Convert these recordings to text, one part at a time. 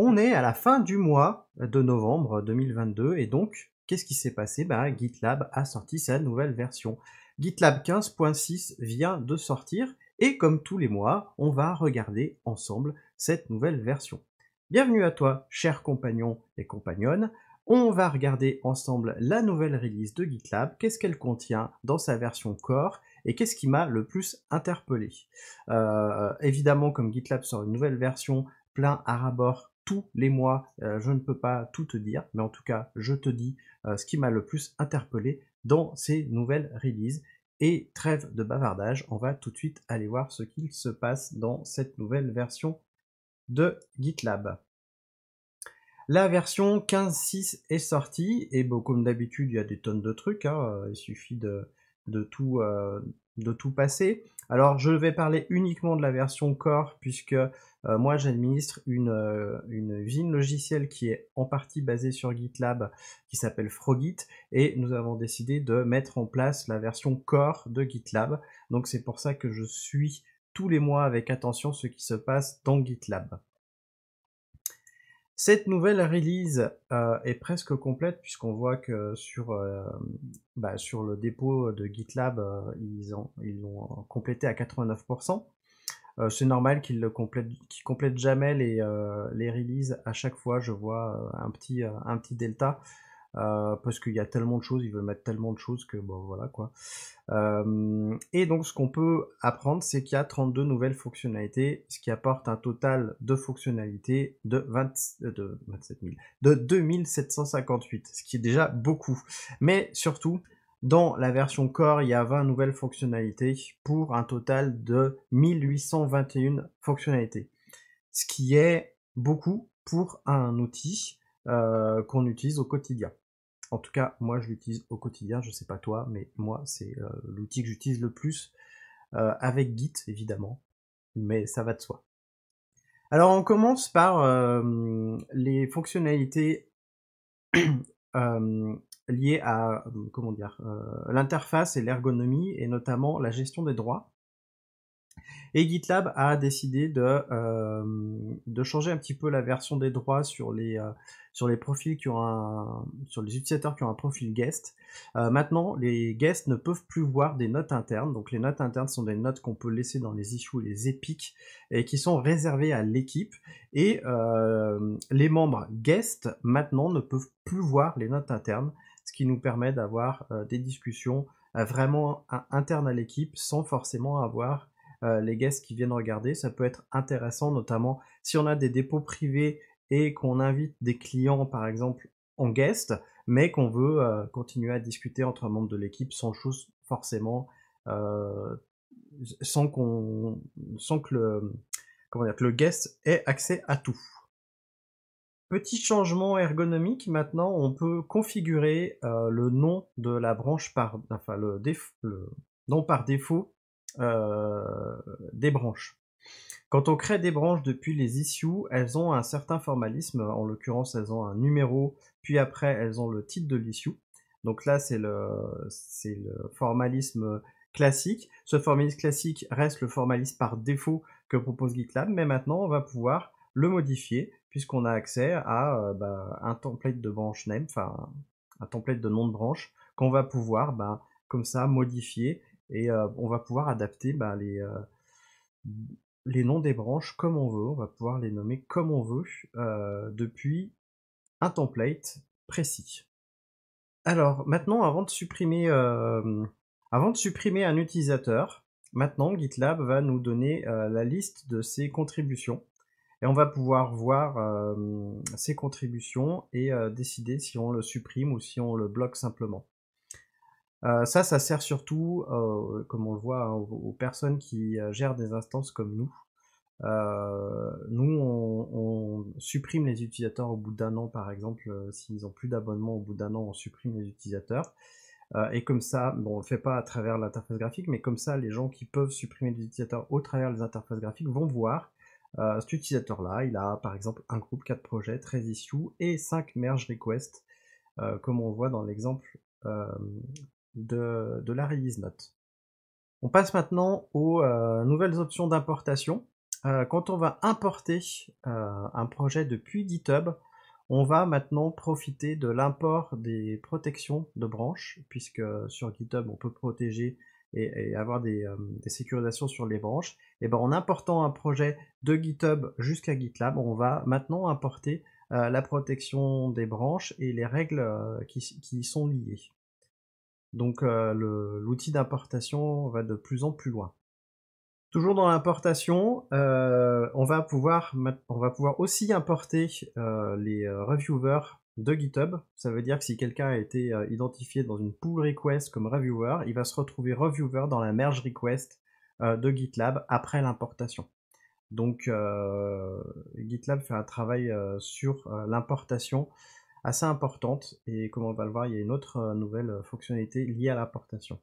On est à la fin du mois de novembre 2022 et donc qu'est-ce qui s'est passé bah, GitLab a sorti sa nouvelle version. GitLab 15.6 vient de sortir et comme tous les mois, on va regarder ensemble cette nouvelle version. Bienvenue à toi, chers compagnons et compagnonnes. On va regarder ensemble la nouvelle release de GitLab, qu'est-ce qu'elle contient dans sa version core et qu'est-ce qui m'a le plus interpellé. Euh, évidemment, comme GitLab sort une nouvelle version, plein à rabord tous les mois. Euh, je ne peux pas tout te dire, mais en tout cas, je te dis euh, ce qui m'a le plus interpellé dans ces nouvelles releases. Et trêve de bavardage, on va tout de suite aller voir ce qu'il se passe dans cette nouvelle version de GitLab. La version 15.6 est sortie, et beaucoup comme d'habitude, il y a des tonnes de trucs, hein, euh, il suffit de, de tout, de tout passer. Alors je vais parler uniquement de la version core puisque euh, moi, j'administre euh, une, usine logicielle qui est en partie basée sur GitLab, qui s'appelle Frogit, et nous avons décidé de mettre en place la version core de GitLab. Donc c'est pour ça que je suis tous les mois avec attention ce qui se passe dans GitLab. Cette nouvelle release euh, est presque complète puisqu'on voit que sur, bah, le dépôt de GitLab, ils, ont, ils l'ont complété à 89%. Euh, c'est normal qu'il ne complètent, jamais les, euh, les, releases. À chaque fois, je vois euh, un petit, un petit delta. parce qu'il y a tellement de choses, il veut mettre tellement de choses que bon voilà quoi. et donc ce qu'on peut apprendre, c'est qu'il y a 32 nouvelles fonctionnalités, ce qui apporte un total de fonctionnalités de, de de 2758, ce qui est déjà beaucoup. Mais surtout, dans la version Core, il y a 20 nouvelles fonctionnalités pour un total de 1821 fonctionnalités, ce qui est beaucoup pour un outil euh, qu'on utilise au quotidien. En tout cas, moi je l'utilise au quotidien, je ne sais pas toi, mais moi c'est euh, l'outil que j'utilise le plus euh, avec Git évidemment, mais ça va de soi. Alors on commence par les fonctionnalités liées à euh, dire euh, l'interface et l'ergonomie et notamment la gestion des droits. Et GitLab a décidé de, euh, changer un petit peu la version des droits sur les, profils sur les utilisateurs qui ont un profil guest. maintenant, les guests ne peuvent plus voir des notes internes. Donc les notes internes sont des notes qu'on peut laisser dans les issues et les épiques et qui sont réservées à l'équipe. Et les membres guests maintenant ne peuvent plus voir les notes internes ce qui nous permet d'avoir euh, des discussions euh, vraiment internes à l'équipe sans forcément avoir euh, les guests qui viennent regarder. Ça peut être intéressant, notamment si on a des dépôts privés et qu'on invite des clients, par exemple, en guest, mais qu'on veut continuer à discuter entre membres de l'équipe sans chose forcément, sans que le guest ait accès à tout. Petit changement ergonomique, maintenant on peut configurer euh, le nom de la branche par, nom par défaut euh, des branches. Quand on crée des branches depuis les issues, elles ont un certain formalisme, en l'occurrence elles ont un numéro, puis après elles ont le titre de l'issue. Donc là c'est le formalisme classique. Ce formalisme classique reste le formalisme par défaut que propose GitLab, mais maintenant on va pouvoir le modifier puisqu'on a accès à euh, bah, un template de branche name, enfin un template de nom de branche, qu'on va pouvoir bah, comme ça modifier et euh, on va pouvoir adapter bah, euh, les, noms des branches comme on veut, on va pouvoir les nommer comme on veut depuis un template précis. Alors maintenant, avant de supprimer, avant de supprimer un utilisateur, maintenant GitLab va nous donner la liste de ses contributions. Et on va pouvoir voir euh, ses contributions et euh, décider si on le supprime ou si on le bloque simplement. Euh, ça, ça sert surtout, comme on le voit, hein, aux, personnes qui gèrent des instances comme nous. nous, on, supprime les utilisateurs au bout d'un an, par exemple, s'ils n'ont plus d'abonnement au bout d'un an, on supprime les utilisateurs. et comme ça, bon, on ne le fait pas à travers l'interface graphique, mais comme ça, les gens qui peuvent supprimer les utilisateurs au travers des interfaces graphiques vont voir euh, cet utilisateur-là, il a par exemple un groupe 4 projets, 13 issues et 5 merge requests, euh, comme on voit dans l'exemple euh, de, de, la release note. On passe maintenant aux nouvelles options d'importation. quand on va importer un projet depuis GitHub, on va maintenant profiter de l'import des protections de branches, puisque sur GitHub, on peut protéger et, avoir euh, des, sécurisations sur les branches, et ben en important un projet de GitHub jusqu'à GitLab, on va maintenant importer euh, la protection des branches et les règles euh, qui, y sont liées. Donc l'outil d'importation va de plus en plus loin. Toujours dans l'importation, on, on, va pouvoir aussi importer les reviewers de GitHub. Ça veut dire que si quelqu'un a été euh, identifié dans une pull request comme reviewer, il va se retrouver reviewer dans la merge request euh, de GitLab après l'importation. Donc euh, GitLab fait un travail sur l'importation assez importante et comme on va le voir, il y a une autre nouvelle fonctionnalité liée à l'importation.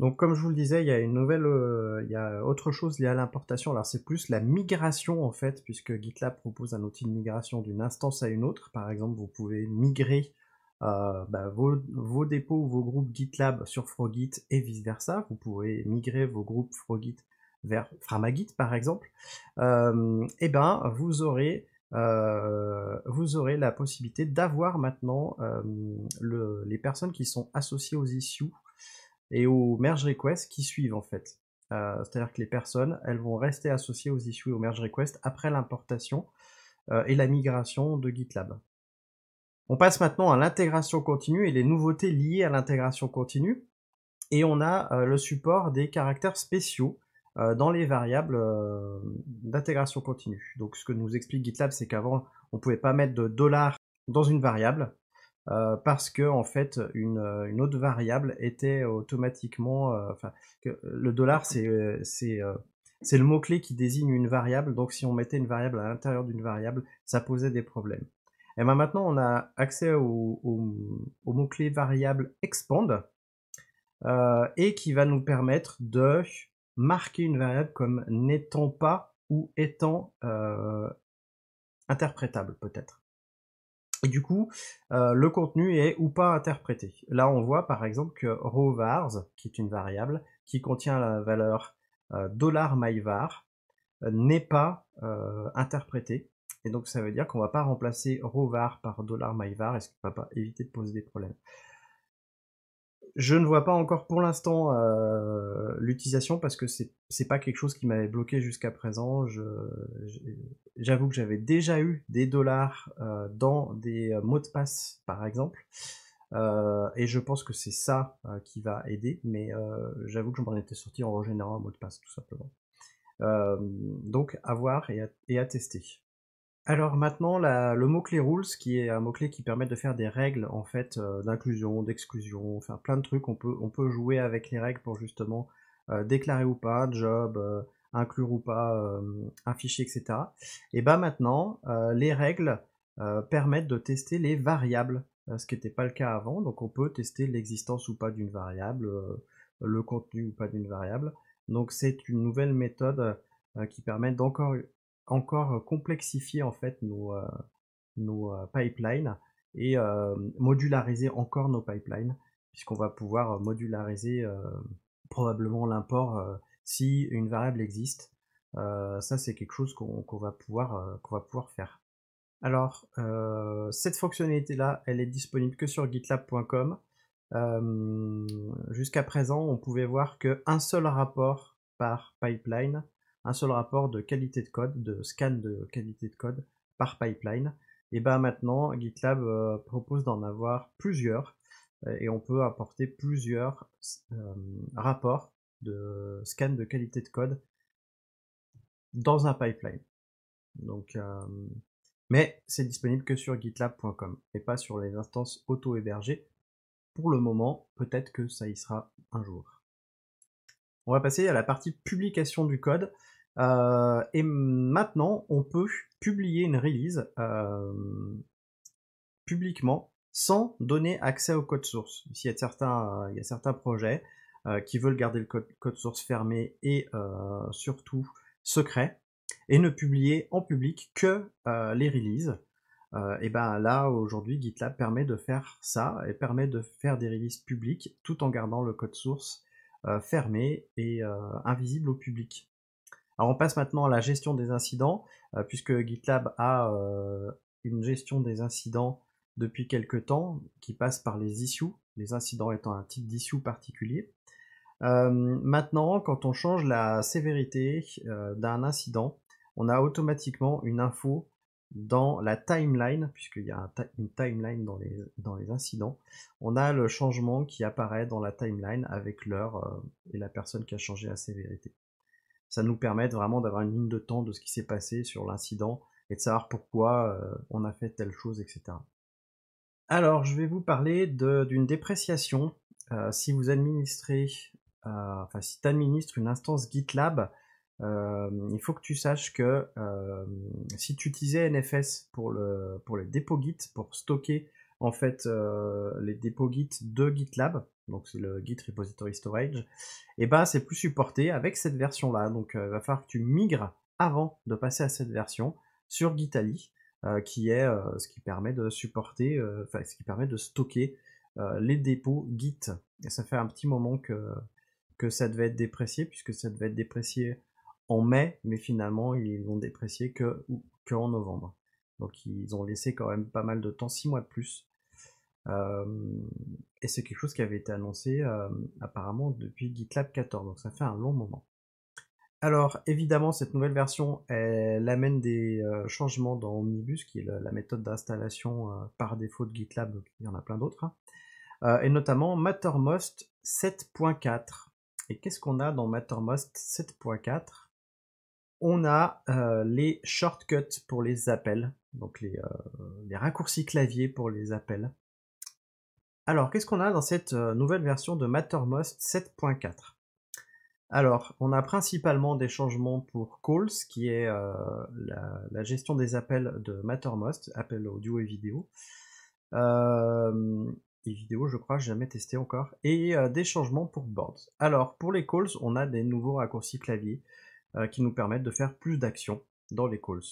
Donc comme je vous le disais, il y a une nouvelle, euh, il y a autre chose liée à l'importation. Alors c'est plus la migration en fait, puisque GitLab propose un outil de migration d'une instance à une autre. Par exemple, vous pouvez migrer euh, bah, vos, dépôts ou vos groupes GitLab sur Frogit et vice versa. Vous pouvez migrer vos groupes Frogit vers Framagit par exemple. et euh, eh ben vous aurez la possibilité d'avoir maintenant les personnes qui sont associées aux issues et aux merge requests qui suivent en fait. Euh, c'est-à-dire que les personnes, elles vont rester associées aux issues et aux merge requests après l'importation euh, et la migration de GitLab. On passe maintenant à l'intégration continue et les nouveautés liées à l'intégration continue. Et on a euh, le support des caractères spéciaux dans les variables d'intégration continue. Donc ce que nous explique GitLab, c'est qu'avant, on ne pouvait pas mettre de dollars dans une variable. Euh, parce que en fait une, euh, autre variable était automatiquement, euh, enfin le dollar c'est c'est c'est le mot clé qui désigne une variable, donc si on mettait une variable à l'intérieur d'une variable, ça posait des problèmes. Et ben, maintenant on a accès au, au, mot clé variable expand et qui va nous permettre de marquer une variable comme n'étant pas ou étant interprétable peut-être. Du coup, euh, le contenu est ou pas interprété. Là, on voit par exemple que rovars, qui est une variable qui contient la valeur euh, $myvar, euh, n'est pas euh, interprété. Et donc, ça veut dire qu'on ne va pas remplacer rowVar par $myvar, et ce qui ne va pas éviter de poser des problèmes je ne vois pas encore pour l'instant euh, l'utilisation parce que c'est n'est pas quelque chose qui m'avait bloqué jusqu'à présent. J'avoue que j'avais déjà eu des dollars euh, dans des euh, mots de passe, par exemple. et je pense que c'est ça qui va aider, mais j'avoue que je m'en étais sorti en régénérant un mot de passe, tout simplement. donc à voir et à, et à tester. Alors maintenant, le mot-clé rules, qui est un mot-clé qui permet de faire des règles en fait euh, d'inclusion, d'exclusion, faire plein de trucs. On peut, on peut jouer avec les règles pour justement euh, déclarer ou pas job, euh, inclure ou pas un fichier, etc. Et ben maintenant, les règles permettent de tester les variables, ce qui n'était pas le cas avant. Donc on peut tester l'existence ou pas d'une variable, le contenu ou pas d'une variable. Donc c'est une nouvelle méthode qui permet d'encore encore euh, complexifier en fait nos, euh, euh, pipelines et modulariser encore nos pipelines puisqu'on va pouvoir modulariser probablement l'import si une variable existe. ça c'est quelque chose qu'on va, pouvoir, pouvoir faire. Alors, cette fonctionnalité-là, elle est disponible que sur gitlab.com. Jusqu'à présent, on pouvait voir qu'un seul rapport par pipeline un seul rapport de qualité de code, de scan de qualité de code par pipeline. Et bien maintenant, GitLab euh, propose d'en avoir plusieurs euh, et on peut apporter plusieurs euh, rapports de scan de qualité de code dans un pipeline. Donc, mais c'est disponible que sur gitlab.com et pas sur les instances auto-hébergées. Pour le moment, peut-être que ça y sera un jour. On va passer à la partie publication du code. Euh, et maintenant, on peut publier une release euh, publiquement sans donner accès au code source. Euh, il y a certains, projets qui veulent garder le code, source fermé et surtout secret et ne publier en public que les releases. et ben là aujourd'hui GitLab permet de faire ça et permet de faire des releases publiques tout en gardant le code source fermé et invisible au public. Alors on passe maintenant à la gestion des incidents, euh, puisque GitLab a euh, une gestion des incidents depuis quelques temps, qui passe par les issues, les incidents étant un type d'issue particulier. Euh, maintenant, quand on change la sévérité d'un incident, on a automatiquement une info dans la timeline, puisqu'il y a une timeline dans les, incidents, on a le changement qui apparaît dans la timeline avec l'heure et la personne qui a changé la sévérité ça nous permet vraiment d'avoir une ligne de temps de ce qui s'est passé sur l'incident et de savoir pourquoi euh, on a fait telle chose, etc. Alors, je vais vous parler d'une dépréciation. Euh, si vous administrez, euh, enfin, si tu administres une instance GitLab, il faut que tu saches que si tu utilisais NFS pour le, pour le dépôt Git, pour stocker en fait les dépôts Git de GitLab, donc c'est le Git Repository Storage, et ben c'est plus supporté avec cette version-là. Donc il euh, va falloir que tu migres avant de passer à cette version sur Gitali, euh, qui est euh, ce qui permet de supporter, enfin ce qui permet de stocker les dépôts Git. Et ça fait un petit moment que, ça devait être déprécié, puisque ça devait être déprécié en mai, mais finalement ils l'ont déprécié que, que en novembre. Donc ils ont laissé quand même pas mal de temps, 6 mois de plus, euh, et c'est quelque chose qui avait été annoncé euh, apparemment depuis GitLab 14, donc ça fait un long moment. Alors évidemment, cette nouvelle version, elle amène des euh, changements dans Omnibus, qui est la, méthode d'installation par défaut de GitLab, il y en a plein d'autres, hein. et notamment Mattermost 7.4. Et qu'est-ce qu'on a dans Mattermost 7.4 On a les shortcuts pour les appels, donc les, les raccourcis clavier pour les appels. Alors, qu'est-ce qu'on a dans cette euh, nouvelle version de Mattermost 7.4 Alors, on a principalement des changements pour Calls, qui est euh, la, gestion des appels de Mattermost, appels audio et vidéo. Euh, et vidéo, je crois, jamais testé encore. Et des changements pour Boards. Alors, pour les Calls, on a des nouveaux raccourcis clavier qui nous permettent de faire plus d'actions dans les Calls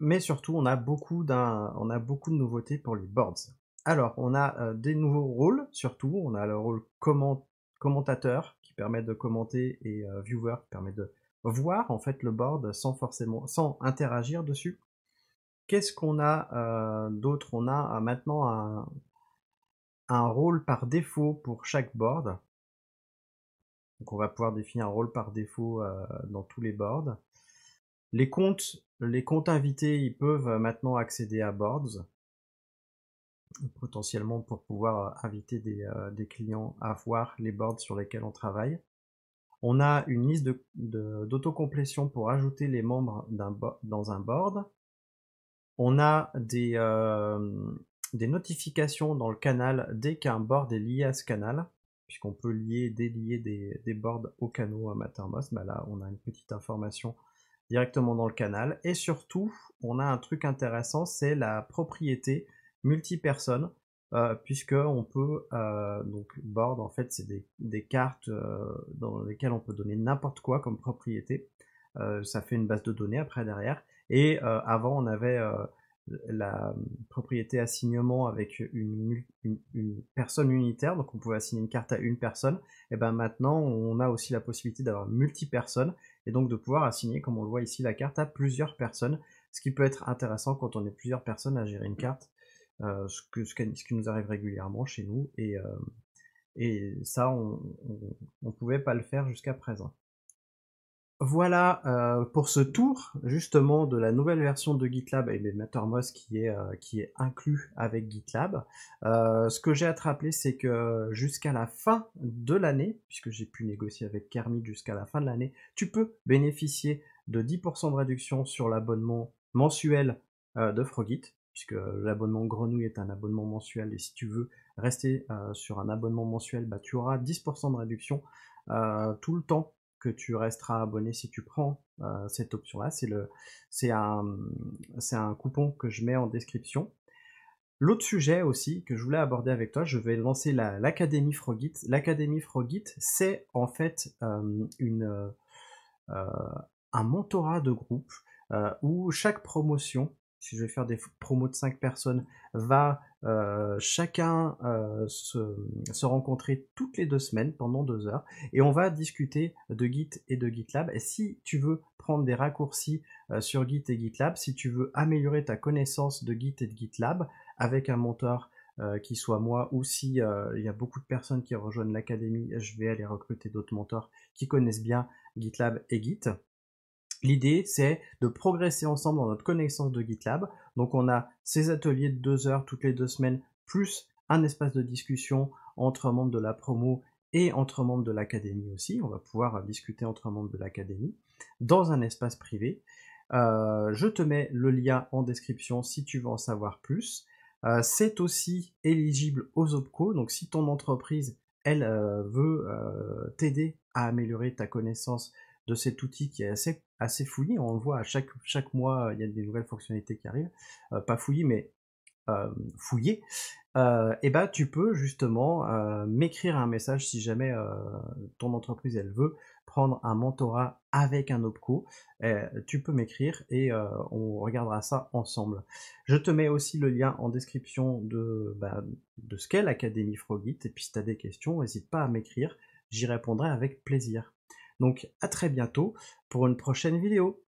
mais surtout, on a, beaucoup on a beaucoup de nouveautés pour les boards. Alors, on a des nouveaux rôles, surtout. On a le rôle commentateur qui permet de commenter et viewer qui permet de voir en fait le board sans forcément sans interagir dessus. Qu'est-ce qu'on a d'autre On a euh, maintenant un, un, rôle par défaut pour chaque board. Donc on va pouvoir définir un rôle par défaut dans tous les boards. Les comptes, les comptes invités, ils peuvent euh, maintenant accéder à Boards, potentiellement pour pouvoir euh, inviter euh, des, clients à voir les boards sur lesquels on travaille. On a une liste d'autocomplétion pour ajouter les membres dans un board. On a des, notifications dans le canal dès qu'un board est lié à ce canal, puisqu'on peut lier, délier des, boards au canot à Mattermost. Bah là, on a une petite information directement dans le canal. Et surtout, on a un truc intéressant, c'est la propriété multipersonne, euh, puisque on peut euh, donc board en fait, c'est des, cartes euh, dans lesquelles on peut donner n'importe quoi comme propriété. Euh, ça fait une base de données après derrière. Et avant, on avait la propriété assignement avec une, personne unitaire, donc on pouvait assigner une carte à une personne, et ben maintenant on a aussi la possibilité d'avoir multi-personnes, et donc de pouvoir assigner, comme on le voit ici, la carte à plusieurs personnes, ce qui peut être intéressant quand on est plusieurs personnes à gérer une carte, euh, ce, qui nous arrive régulièrement chez nous, et, euh, et ça, on ne pouvait pas le faire jusqu'à présent. Voilà euh, pour ce tour justement de la nouvelle version de GitLab et de Mattermost qui est, euh, inclus avec GitLab. Euh, ce que j'ai à te rappeler, c'est que jusqu'à la fin de l'année, puisque j'ai pu négocier avec Kermit jusqu'à la fin de l'année, tu peux bénéficier de 10% de réduction sur l'abonnement mensuel de Frogit, puisque l'abonnement Grenouille est un abonnement mensuel et si tu veux rester sur un abonnement mensuel, bah, tu auras 10% de réduction tout le temps tu resteras abonné si tu prends euh, cette option-là. C'est, le, c'est, un, c'est un coupon que je mets en description. L'autre sujet aussi que je voulais aborder avec toi, je vais lancer la, l'Académie Frogit. L'Académie Frogit, c'est en fait euh, une, euh, un mentorat de groupe où chaque promotion, si je vais faire des promos de cinq personnes, va euh, chacun euh, se, rencontrer toutes les deux semaines pendant deux heures et on va discuter de Git et de GitLab. Et si tu veux prendre des raccourcis euh, sur Git et GitLab, si tu veux améliorer ta connaissance de Git et de GitLab avec un monteur qui soit moi ou si il y a beaucoup de personnes qui rejoignent l'académie, je vais aller recruter d'autres mentors qui connaissent bien GitLab et Git. L'idée, c'est de progresser ensemble dans notre connaissance de GitLab. Donc on a ces ateliers de deux heures toutes les deux semaines, plus un espace de discussion entre membres de la promo et entre membres de l'académie aussi. On va pouvoir discuter entre membres de l'académie dans un espace privé. Euh, je te mets le lien en description si tu veux en savoir plus. Euh, c'est aussi éligible aux OPCO, donc si ton entreprise, elle, euh, veut t'aider à améliorer ta connaissance de cet outil qui est assez, assez fouillé. On le voit à chaque, mois, il y a des nouvelles fonctionnalités qui arrivent. Euh, pas fouillé, mais euh, fouillé. Euh, et ben, tu peux justement m'écrire un message si jamais ton entreprise elle veut prendre un mentorat avec un OPCO. tu peux m'écrire et on regardera ça ensemble. Je te mets aussi le lien en description de, bah, de ce qu'est l'Académie Frogit. Et puis si tu as des questions, n'hésite pas à m'écrire. J'y répondrai avec plaisir. Donc à très bientôt pour une prochaine vidéo.